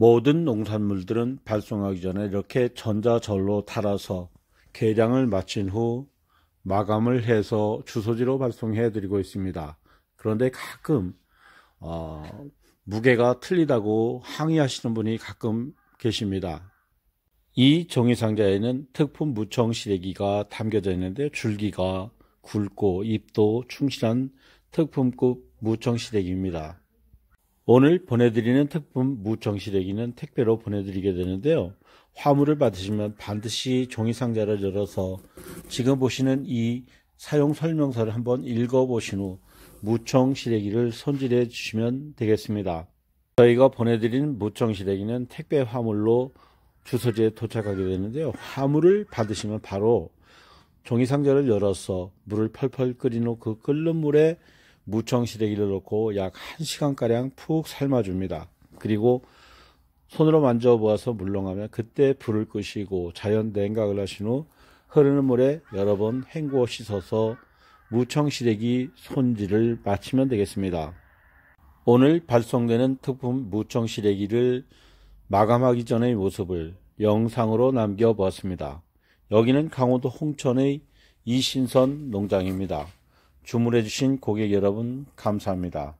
모든 농산물들은 발송하기 전에 이렇게 전자절로 달아서 개량을 마친 후 마감을 해서 주소지로 발송해 드리고 있습니다. 그런데 가끔 어, 무게가 틀리다고 항의하시는 분이 가끔 계십니다. 이 종이 상자에는 특품 무청 시래기가 담겨져 있는데 줄기가 굵고 잎도 충실한 특품급 무청 시래기입니다. 오늘 보내드리는 특품 무정시래기는 택배로 보내드리게 되는데요. 화물을 받으시면 반드시 종이 상자를 열어서 지금 보시는 이 사용 설명서를 한번 읽어보신 후 무청 시래기를 손질해 주시면 되겠습니다. 저희가 보내드린 무청 시래기는 택배 화물로 주소지에 도착하게 되는데요. 화물을 받으시면 바로 종이 상자를 열어서 물을 펄펄 끓인 후 그 끓는 물에 무청시래기를 넣고 약 1시간가량 푹 삶아줍니다. 그리고 손으로 만져보아서 물렁하면 그때 불을 끄시고 자연 냉각을 하신 후 흐르는 물에 여러 번 헹구어 씻어서 무청시래기 손질을 마치면 되겠습니다. 오늘 발송되는 특품 무청시래기를 마감하기 전의 모습을 영상으로 남겨보았습니다. 여기는 강원도 홍천의 이신선 농장입니다. 주문해 주신 고객 여러분 감사합니다.